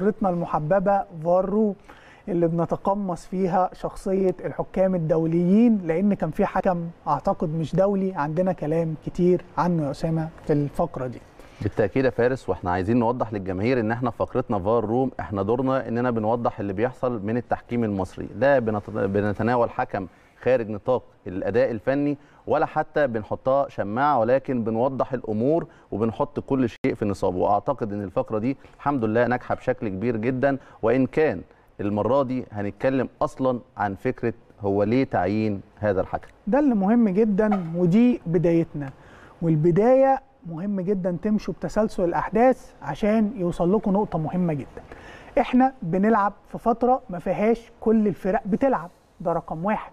فقرتنا المحببة فارو اللي بنتقمص فيها شخصية الحكام الدوليين لأن كان في حكم أعتقد مش دولي عندنا كلام كتير عنه يا أسامة في الفقرة دي بالتاكيد يا فارس واحنا عايزين نوضح للجماهير ان احنا في فقرتنا فار روم احنا دورنا اننا بنوضح اللي بيحصل من التحكيم المصري لا بنتناول حكم خارج نطاق الاداء الفني ولا حتى بنحطها شماعه ولكن بنوضح الامور وبنحط كل شيء في نصابه واعتقد ان الفقره دي الحمد لله ناجحه بشكل كبير جدا وان كان المره دي هنتكلم اصلا عن فكره هو ليه تعيين هذا الحكم ده اللي مهم جدا ودي بدايتنا والبدايه مهم جدا تمشوا بتسلسل الاحداث عشان يوصل لكم نقطه مهمه جدا احنا بنلعب في فتره ما فيهاش كل الفرق بتلعب ده رقم واحد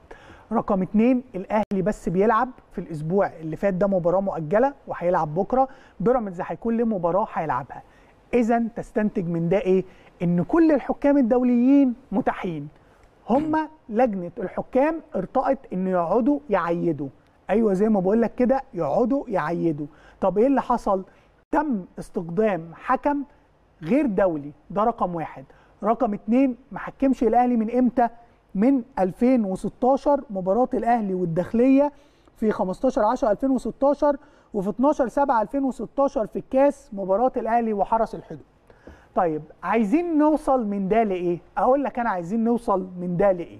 رقم اتنين الاهلي بس بيلعب في الاسبوع اللي فات ده مباراه مؤجله وهيلعب بكره بيراميدز هيكون له مباراه هيلعبها اذا تستنتج من ده ايه ان كل الحكام الدوليين متاحين هم لجنه الحكام ارتقت ان يقعدوا يعيدوا ايوه زي ما بقول لك كده يقعدوا يعيدوا طب ايه اللي حصل تم استقدام حكم غير دولي ده رقم واحد رقم اتنين محكمش الاهلي من امتى من 2016 مباراه الاهلي والداخليه في 15 10 2016 وفي 12 7 2016 في الكاس مباراه الاهلي وحرس الحدود طيب عايزين نوصل من ده لايه اقول لك انا عايزين نوصل من ده لايه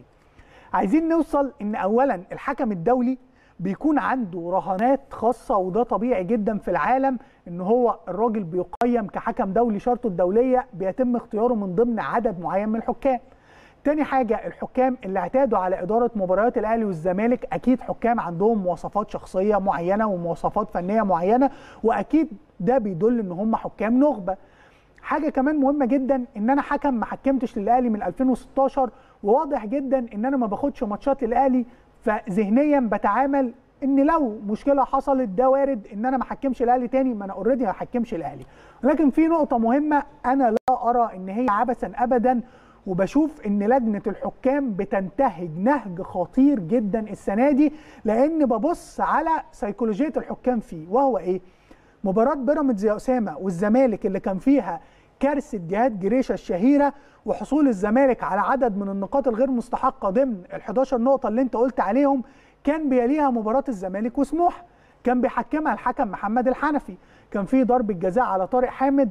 عايزين نوصل ان اولا الحكم الدولي بيكون عنده رهانات خاصه وده طبيعي جدا في العالم ان هو الراجل بيقيم كحكم دولي شرطه الدوليه بيتم اختياره من ضمن عدد معين من الحكام تاني حاجه الحكام اللي اعتادوا على اداره مباريات الاهلي والزمالك اكيد حكام عندهم مواصفات شخصيه معينه ومواصفات فنيه معينه واكيد ده بيدل ان هم حكام نخبه حاجه كمان مهمه جدا ان انا حكم ما حكمتش للاهلي من 2016 وواضح جدا ان انا ما باخدش ماتشات للاهلي فذهنيا بتعامل ان لو مشكله حصلت ده وارد ان انا ما حكمش الاهلي تاني ما انا اوريدي ما حكمش الاهلي لكن في نقطه مهمه انا لا ارى ان هي عبثا ابدا وبشوف ان لجنه الحكام بتنتهج نهج خطير جدا السنه دي لان ببص على سيكولوجيه الحكام فيه وهو ايه مباراه بيراميدز يا اسامه والزمالك اللي كان فيها كارثه جهاد جريشه الشهيره وحصول الزمالك على عدد من النقاط الغير مستحقه ضمن ال 11 نقطه اللي انت قلت عليهم كان بيليها مباراه الزمالك وسموحه كان بيحكمها الحكم محمد الحنفي كان في ضربه جزاء على طارق حامد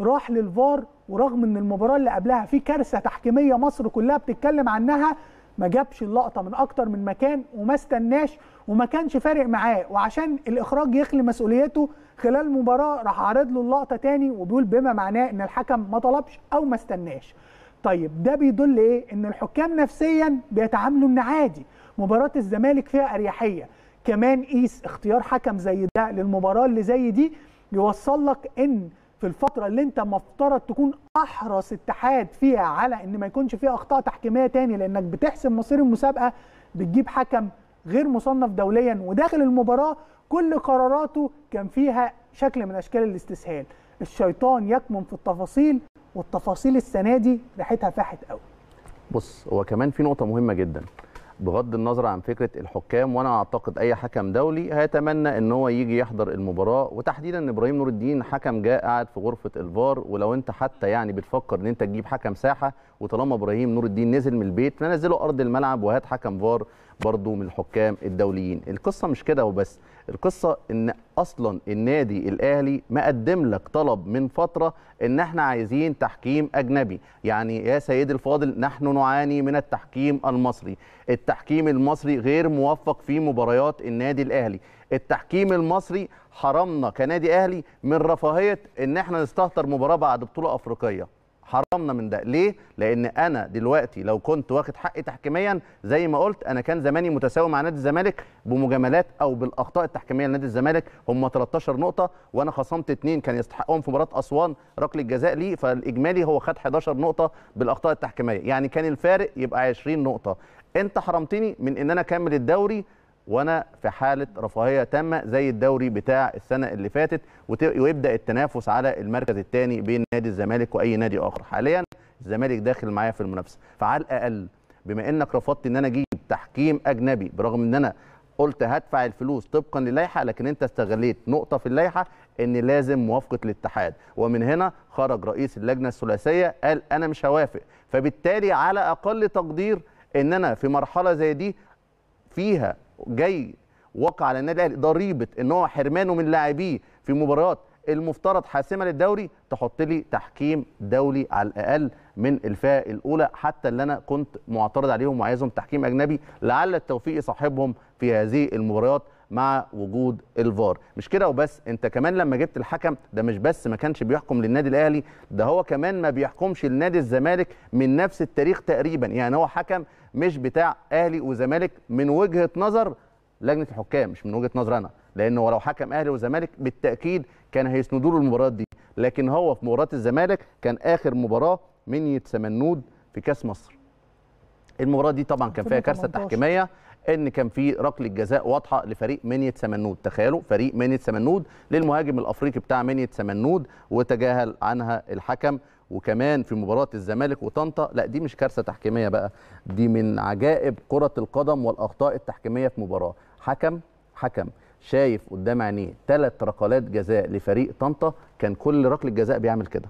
راح للفار ورغم ان المباراه اللي قبلها في كارثه تحكيميه مصر كلها بتتكلم عنها ما جابش اللقطه من اكتر من مكان وما استناش وما كانش فارق معاه وعشان الاخراج يخلي مسؤوليته خلال المباراه راح عارض له اللقطه تاني وبيقول بما معناه ان الحكم ما طلبش او ما استناش طيب ده بيدل ايه ان الحكام نفسيا بيتعاملوا ان عادي مباراه الزمالك فيها اريحيه كمان قيس اختيار حكم زي ده للمباراه اللي زي دي يوصل لك ان في الفتره اللي انت مفترض تكون احرص اتحاد فيها على ان ما يكونش فيها اخطاء تحكيميه تاني لانك بتحسم مصير المسابقه بتجيب حكم غير مصنف دوليا وداخل المباراه كل قراراته كان فيها شكل من اشكال الاستسهال الشيطان يكمن في التفاصيل والتفاصيل السنه دي ريحتها فاحت قوي بص هو كمان في نقطه مهمه جدا بغض النظر عن فكره الحكام وانا اعتقد اي حكم دولي هيتمنى ان هو يجي يحضر المباراه وتحديدا ان ابراهيم نور الدين حكم جاء قاعد في غرفه الفار ولو انت حتى يعني بتفكر ان انت تجيب حكم ساحه وطالما ابراهيم نور الدين نزل من البيت فنزله ارض الملعب وهات حكم فار برضه من الحكام الدوليين القصه مش كده وبس القصه ان اصلا النادي الاهلي مقدم لك طلب من فتره ان احنا عايزين تحكيم اجنبي يعني يا سيدي الفاضل نحن نعاني من التحكيم المصري التحكيم المصري غير موفق في مباريات النادي الاهلي التحكيم المصري حرمنا كنادي اهلي من رفاهيه ان احنا نستهتر مباراه بعد بطوله افريقيه حرمنا من ده ليه لان انا دلوقتي لو كنت واخد حقي تحكيميا زي ما قلت انا كان زماني متساوي مع نادي الزمالك بمجاملات او بالاخطاء التحكيميه لنادي الزمالك هم 13 نقطه وانا خصمت اثنين كان يستحقهم في مباراه اسوان ركله جزاء ليه فالاجمالي هو خد 11 نقطه بالاخطاء التحكيميه يعني كان الفارق يبقى 20 نقطه انت حرمتني من ان انا اكمل الدوري وانا في حاله رفاهيه تامه زي الدوري بتاع السنه اللي فاتت ويبدا التنافس على المركز الثاني بين نادي الزمالك واي نادي اخر حاليا الزمالك داخل معايا في المنافسه فعلى الاقل بما انك رفضت ان انا اجيب تحكيم اجنبي برغم ان انا قلت هدفع الفلوس طبقا للائحه لكن انت استغليت نقطه في اللائحه ان لازم موافقه الاتحاد ومن هنا خرج رئيس اللجنه الثلاثيه قال انا مش هوافق فبالتالي على اقل تقدير ان انا في مرحله زي دي فيها جاي وقع على النادي الاهلي ضريبه ان هو حرمانه من لاعبيه في مباريات المفترض حاسمه للدوري تحط لي تحكيم دولي على الاقل من الفئه الاولى حتى اللي انا كنت معترض عليهم وعايزهم تحكيم اجنبي لعل التوفيق يصاحبهم في هذه المباريات مع وجود الفار مش كده وبس انت كمان لما جبت الحكم ده مش بس ما كانش بيحكم للنادي الاهلي ده هو كمان ما بيحكمش لنادي الزمالك من نفس التاريخ تقريبا يعني هو حكم مش بتاع اهلي وزمالك من وجهه نظر لجنه الحكام مش من وجهه نظر انا لان هو لو حكم اهلي وزمالك بالتاكيد كان هيسندوا له المباريات دي لكن هو في مباراه الزمالك كان اخر مباراه من يتسمنود في كاس مصر المباراه دي طبعا كان فيها كارثه تحكيميه ان كان في ركله جزاء واضحه لفريق منيه سمنود تخيلوا فريق منيه سمنود للمهاجم الافريقي بتاع منيه سمنود وتجاهل عنها الحكم وكمان في مباراه الزمالك وطنطا لا دي مش كارثه تحكيميه بقى دي من عجائب كره القدم والاخطاء التحكيميه في مباراه حكم حكم شايف قدام عينيه ثلاث ركلات جزاء لفريق طنطا كان كل ركله جزاء بيعمل كده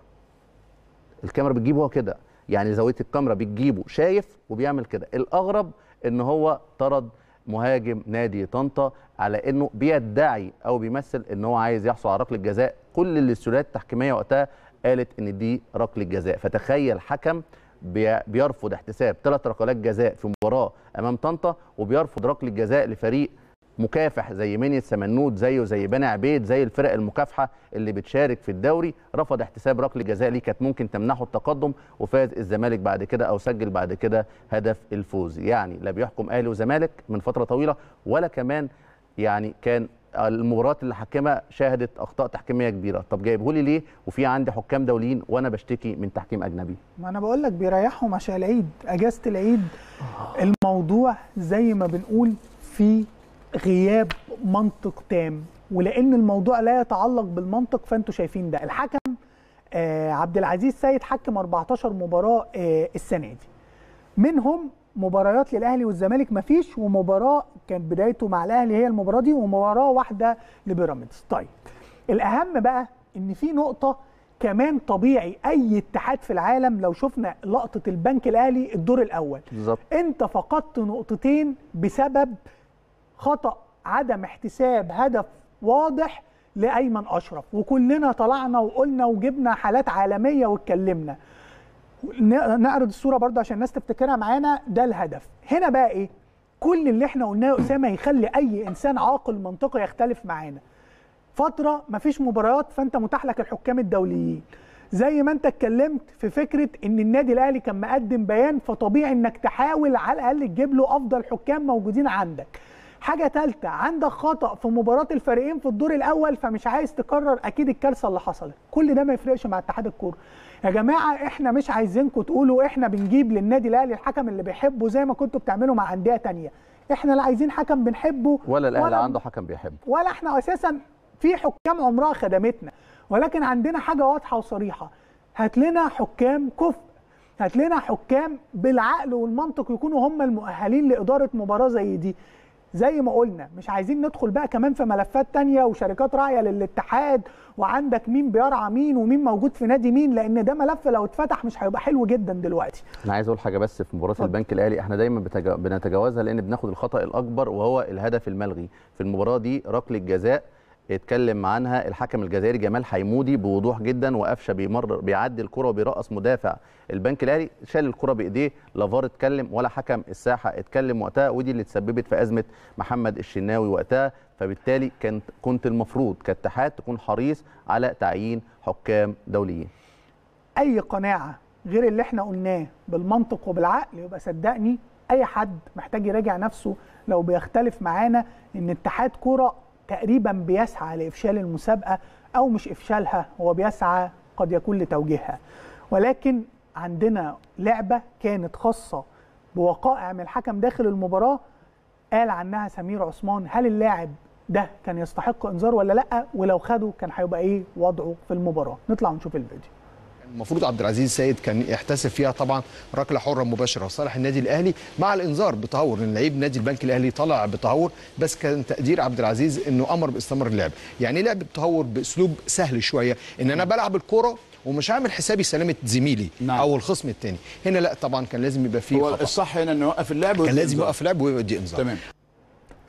الكاميرا بتجيبه هو كده يعني زاويه الكاميرا بتجيبه شايف وبيعمل كده الاغرب ان هو طرد مهاجم نادي طنطا على انه بيدعي او بيمثل ان هو عايز يحصل على ركله جزاء كل الاستوديوهات التحكيميه وقتها قالت ان دي ركله جزاء فتخيل حكم بيرفض احتساب ثلاث ركلات جزاء في مباراه امام طنطا وبيرفض ركله جزاء لفريق مكافح زي منية سمنوت زيه زي بني عبيد زي الفرق المكافحه اللي بتشارك في الدوري رفض احتساب ركله جزاء ليه كانت ممكن تمنحه التقدم وفاز الزمالك بعد كده او سجل بعد كده هدف الفوز يعني لا بيحكم اهلي وزمالك من فتره طويله ولا كمان يعني كان المباريات اللي حكمها شهدت اخطاء تحكيميه كبيره طب جايبهولي ليه وفي عندي حكام دوليين وانا بشتكي من تحكيم اجنبي ما انا بقول لك بيريحهم عشان العيد اجازه العيد الموضوع زي ما بنقول في غياب منطق تام ولان الموضوع لا يتعلق بالمنطق فانتوا شايفين ده الحكم آه عبد العزيز سيد حكم 14 مباراه آه السنه دي منهم مباريات للاهلي والزمالك مفيش ومباراه كانت بدايته مع الاهلي هي المباراه دي ومباراه واحده لبيراميدز طيب الاهم بقى ان في نقطه كمان طبيعي اي اتحاد في العالم لو شفنا لقطه البنك الاهلي الدور الاول بالظبط انت فقدت نقطتين بسبب خطا عدم احتساب هدف واضح لايمن اشرف وكلنا طلعنا وقلنا وجبنا حالات عالميه واتكلمنا نعرض الصوره برضه عشان الناس تفتكرها معانا ده الهدف هنا بقى ايه كل اللي احنا قلناه اسامه يخلي اي انسان عاقل منطقي يختلف معانا فتره مفيش مباريات فانت متاح لك الحكام الدوليين زي ما انت اتكلمت في فكره ان النادي الاهلي كان مقدم بيان فطبيعي انك تحاول على الاقل تجيب له افضل حكام موجودين عندك حاجه ثالثه عندك خطا في مباراه الفريقين في الدور الاول فمش عايز تكرر اكيد الكارثه اللي حصلت كل ده ما يفرقش مع اتحاد الكوره يا جماعه احنا مش عايزينكم تقولوا احنا بنجيب للنادي الاهلي الحكم اللي بيحبه زي ما كنتوا بتعملوا مع انديه ثانيه احنا لا عايزين حكم بنحبه ولا الاهلي عنده حكم بيحبه ولا احنا اساسا في حكام عمرها خدمتنا ولكن عندنا حاجه واضحه وصريحه هات لنا حكام كفء هات لنا حكام بالعقل والمنطق يكونوا هم المؤهلين لاداره مباراه زي دي زي ما قلنا مش عايزين ندخل بقى كمان في ملفات تانية وشركات راعية للاتحاد وعندك مين بيرعى مين ومين موجود في نادي مين لان ده ملف لو اتفتح مش هيبقى حلو جدا دلوقتي انا عايز اقول حاجه بس في مباراه البنك الاهلي احنا دايما بنتجاوزها لان بناخد الخطا الاكبر وهو الهدف الملغي في المباراه دي ركله جزاء اتكلم عنها الحكم الجزائري جمال حيمودي بوضوح جدا وقفشه بيمر بيعدي الكره وبيرقص مدافع البنك الاهلي شال الكره بايديه لافار اتكلم ولا حكم الساحه اتكلم وقتها ودي اللي تسببت في ازمه محمد الشناوي وقتها فبالتالي كانت كنت المفروض كاتحاد تكون حريص على تعيين حكام دوليين اي قناعه غير اللي احنا قلناه بالمنطق وبالعقل يبقى صدقني اي حد محتاج يراجع نفسه لو بيختلف معانا ان اتحاد كوره تقريبا بيسعى لافشال المسابقه او مش افشالها هو بيسعى قد يكون لتوجيهها ولكن عندنا لعبه كانت خاصه بوقائع من الحكم داخل المباراه قال عنها سمير عثمان هل اللاعب ده كان يستحق انذار ولا لا ولو خده كان هيبقى ايه وضعه في المباراه نطلع ونشوف الفيديو المفروض عبد العزيز سيد كان يحتسب فيها طبعا ركله حره مباشره لصالح النادي الاهلي مع الانذار بتهور ان لعيب نادي البنك الاهلي طلع بتهور بس كان تقدير عبد العزيز انه امر باستمرار اللعب يعني لعب التهور باسلوب سهل شويه ان انا بلعب الكوره ومش عامل حسابي سلامه زميلي نعم. او الخصم الثاني هنا لا طبعا كان لازم يبقى فيه هو الصح هنا انه يوقف اللعب كان لازم يوقف اللعب ويدي انذار تمام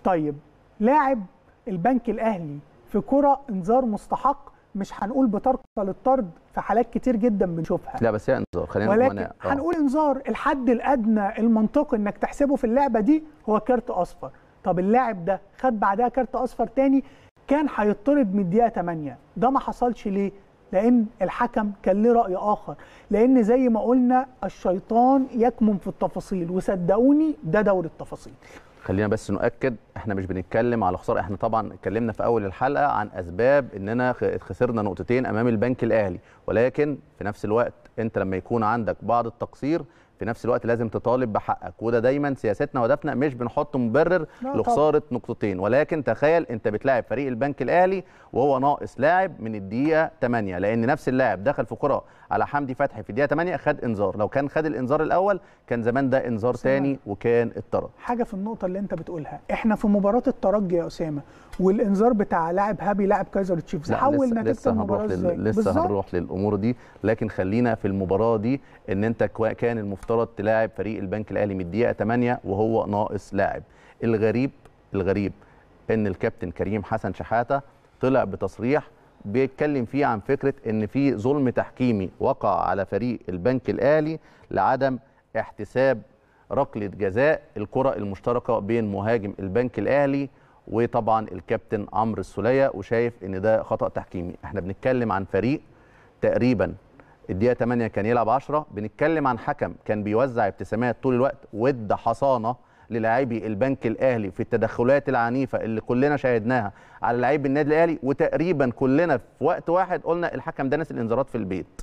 طيب لاعب البنك الاهلي في كره انذار مستحق مش هنقول بطرقه للطرد في حالات كتير جدا بنشوفها لا بس هي انذار خلينا ولكن آه. هنقول انذار الحد الادنى المنطقي انك تحسبه في اللعبه دي هو كارت اصفر طب اللاعب ده خد بعدها كارت اصفر تاني كان هيطرد من الدقيقه 8 ده ما حصلش ليه لان الحكم كان ليه راي اخر لان زي ما قلنا الشيطان يكمن في التفاصيل وصدقوني ده دور التفاصيل خلينا بس نؤكد احنا مش بنتكلم على خساره احنا طبعا اتكلمنا في اول الحلقه عن اسباب اننا خسرنا نقطتين امام البنك الاهلي ولكن في نفس الوقت انت لما يكون عندك بعض التقصير في نفس الوقت لازم تطالب بحقك وده دايما سياستنا وهدفنا مش بنحط مبرر لخساره نقطتين ولكن تخيل انت بتلاعب فريق البنك الاهلي وهو ناقص لاعب من الدقيقه 8 لان نفس اللاعب دخل في كره على حمدي فتحي في الدقيقه 8 خد انذار لو كان خد الانذار الاول كان زمان ده انذار ثاني وكان اتطرد حاجه في النقطه اللي انت بتقولها احنا في مباراه الترجي يا اسامه والانذار بتاع لاعب هابي لاعب كايزر تشيفز حول نتيجه المباراه ازاي لسه هنروح للامور دي لكن خلينا في المباراه دي ان انت كان المفترض يفترض تلاعب فريق البنك الاهلي من الدقيقه 8 وهو ناقص لاعب الغريب الغريب ان الكابتن كريم حسن شحاته طلع بتصريح بيتكلم فيه عن فكره ان في ظلم تحكيمي وقع على فريق البنك الاهلي لعدم احتساب ركله جزاء الكره المشتركه بين مهاجم البنك الاهلي وطبعا الكابتن عمرو السوليه وشايف ان ده خطا تحكيمي احنا بنتكلم عن فريق تقريبا الدقيقه 8 كان يلعب 10 بنتكلم عن حكم كان بيوزع ابتسامات طول الوقت وادى حصانه للاعبي البنك الاهلي في التدخلات العنيفه اللي كلنا شاهدناها على لعيب النادي الاهلي وتقريبا كلنا في وقت واحد قلنا الحكم ده نسي الانذارات في البيت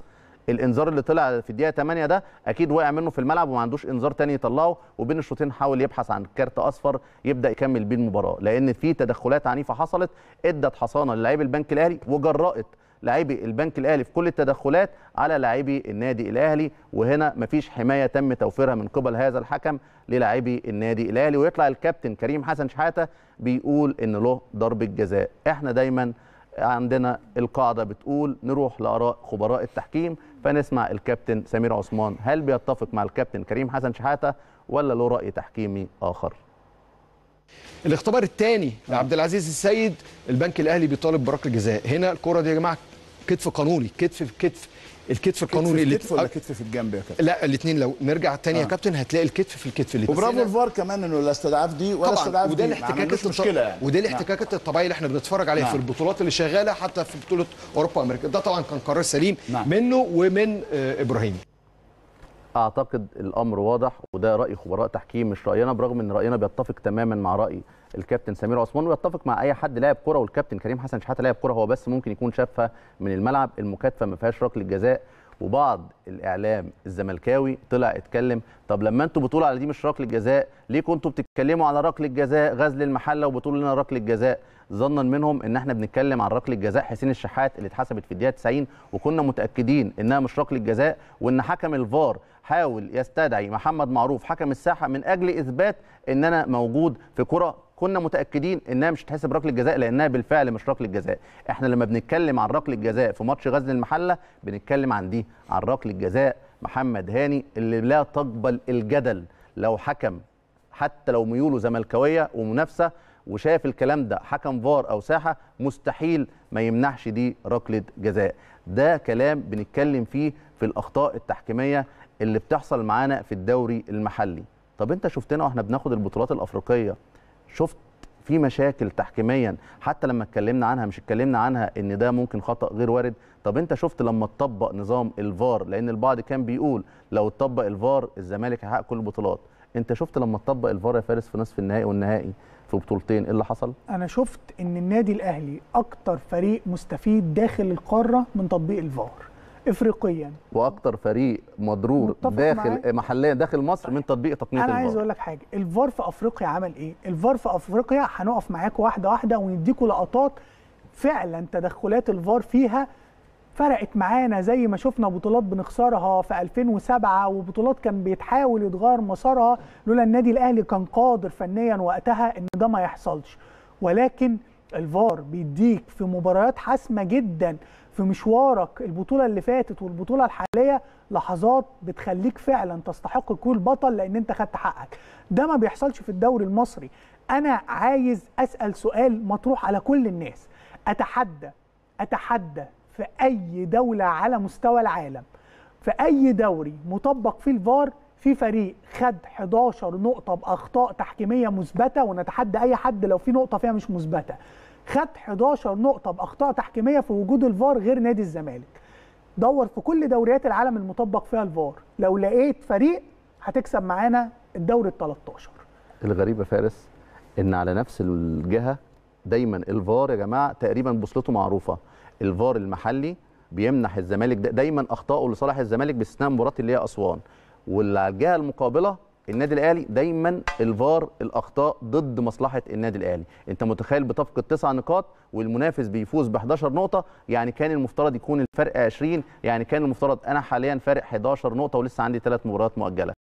الانذار اللي طلع في الدقيقه 8 ده اكيد وقع منه في الملعب وما عندوش انذار تاني يطلعه وبين الشوطين حاول يبحث عن كارت اصفر يبدا يكمل بيه المباراه لان في تدخلات عنيفه حصلت ادت حصانه للعيب البنك الاهلي وجرأت لاعبي البنك الاهلي في كل التدخلات على لاعبي النادي الاهلي وهنا مفيش حمايه تم توفيرها من قبل هذا الحكم للاعبي النادي الاهلي ويطلع الكابتن كريم حسن شحاته بيقول ان له ضربه جزاء احنا دايما عندنا القاعده بتقول نروح لاراء خبراء التحكيم فنسمع الكابتن سمير عثمان هل بيتفق مع الكابتن كريم حسن شحاته ولا له راي تحكيمي اخر الاختبار الثاني لعبد العزيز السيد البنك الاهلي بيطالب بركله جزاء هنا الكره دي يا جماعه كتف قانوني كتف في كتف الكتف القانوني اللي كتف ولا كتف في الجنب يا كابتن لا الاثنين لو نرجع الثاني آه. يا كابتن هتلاقي الكتف في الكتف اللي وبرافو الفار كمان انه لا استدعاف دي ولا استدعاف وده الاحتكاك الطبيعي يعني. وده نعم. الاحتكاكات نعم. الطبيعيه اللي احنا بنتفرج عليها نعم. في البطولات اللي شغاله حتى في بطوله اوروبا وامريكا ده طبعا كان قرار سليم نعم. منه ومن آه ابراهيم اعتقد الامر واضح وده راي خبراء تحكيم مش راينا برغم ان راينا بيتفق تماما مع راي الكابتن سمير عثمان ويتفق مع اي حد لاعب كره والكابتن كريم حسن شحاته لاعب كره هو بس ممكن يكون شافها من الملعب المكاتفه ما فيهاش ركله جزاء وبعض الاعلام الزملكاوي طلع اتكلم طب لما انتوا بتقولوا على دي مش ركله جزاء ليه كنتوا بتتكلموا على ركله جزاء غزل المحله وبتقولوا لنا ركله جزاء ظنا منهم ان احنا بنتكلم عن ركله جزاء حسين الشحات اللي اتحسبت في الدقيقه 90 وكنا متاكدين انها مش ركله جزاء وان حكم الفار حاول يستدعي محمد معروف حكم الساحه من اجل اثبات ان انا موجود في كره كنا متاكدين انها مش هتحسب ركله جزاء لانها بالفعل مش ركله جزاء احنا لما بنتكلم عن ركله جزاء في ماتش غزل المحله بنتكلم عن دي عن ركله جزاء محمد هاني اللي لا تقبل الجدل لو حكم حتى لو ميوله زملكاويه ومنافسه وشاف الكلام ده حكم فار او ساحه مستحيل ما يمنحش دي ركله جزاء ده كلام بنتكلم فيه في الاخطاء التحكيميه اللي بتحصل معانا في الدوري المحلي طب انت شفتنا واحنا بناخد البطولات الافريقيه شفت في مشاكل تحكيميا حتى لما اتكلمنا عنها مش اتكلمنا عنها ان ده ممكن خطا غير وارد طب انت شفت لما تطبق نظام الفار لان البعض كان بيقول لو اتطبق الفار الزمالك هيحقق كل البطولات انت شفت لما تطبق الفار يا فارس في نصف النهائي والنهائي في بطولتين ايه اللي حصل انا شفت ان النادي الاهلي اكتر فريق مستفيد داخل القاره من تطبيق الفار افريقيا واكتر فريق مضرور داخل محليا داخل مصر من تطبيق تقنيه الفار انا عايز اقول لك حاجه الفار في افريقيا عمل ايه الفار في افريقيا هنقف معاكم واحده واحده ونديكوا لقطات فعلا تدخلات الفار فيها فرقت معانا زي ما شفنا بطولات بنخسرها في 2007 وبطولات كان بيتحاول يتغير مسارها لولا النادي الاهلي كان قادر فنيا وقتها ان ده ما يحصلش ولكن الفار بيديك في مباريات حاسمه جدا في مشوارك البطوله اللي فاتت والبطوله الحاليه لحظات بتخليك فعلا تستحق كل بطل لان انت خدت حقك ده ما بيحصلش في الدوري المصري انا عايز اسال سؤال مطروح على كل الناس اتحدى اتحدى في اي دوله على مستوى العالم في اي دوري مطبق فيه الفار في فريق خد 11 نقطه باخطاء تحكيميه مثبته ونتحدى اي حد لو في نقطه فيها مش مثبته خد 11 نقطه باخطاء تحكيميه في وجود الفار غير نادي الزمالك دور في كل دوريات العالم المطبق فيها الفار لو لقيت فريق هتكسب معانا الدوري ال 13 الغريبه فارس ان على نفس الجهه دايما الفار يا جماعه تقريبا بوصلته معروفه الفار المحلي بيمنح الزمالك دايما اخطائه لصالح الزمالك باستثناء مباراه اللي هي اسوان واللي على الجهه المقابله النادي الاهلي دايما الفار الاخطاء ضد مصلحه النادي الاهلي انت متخيل بتفقد تسع نقاط والمنافس بيفوز ب 11 نقطه يعني كان المفترض يكون الفرق 20 يعني كان المفترض انا حاليا فارق 11 نقطه ولسه عندي ثلاث مباريات مؤجله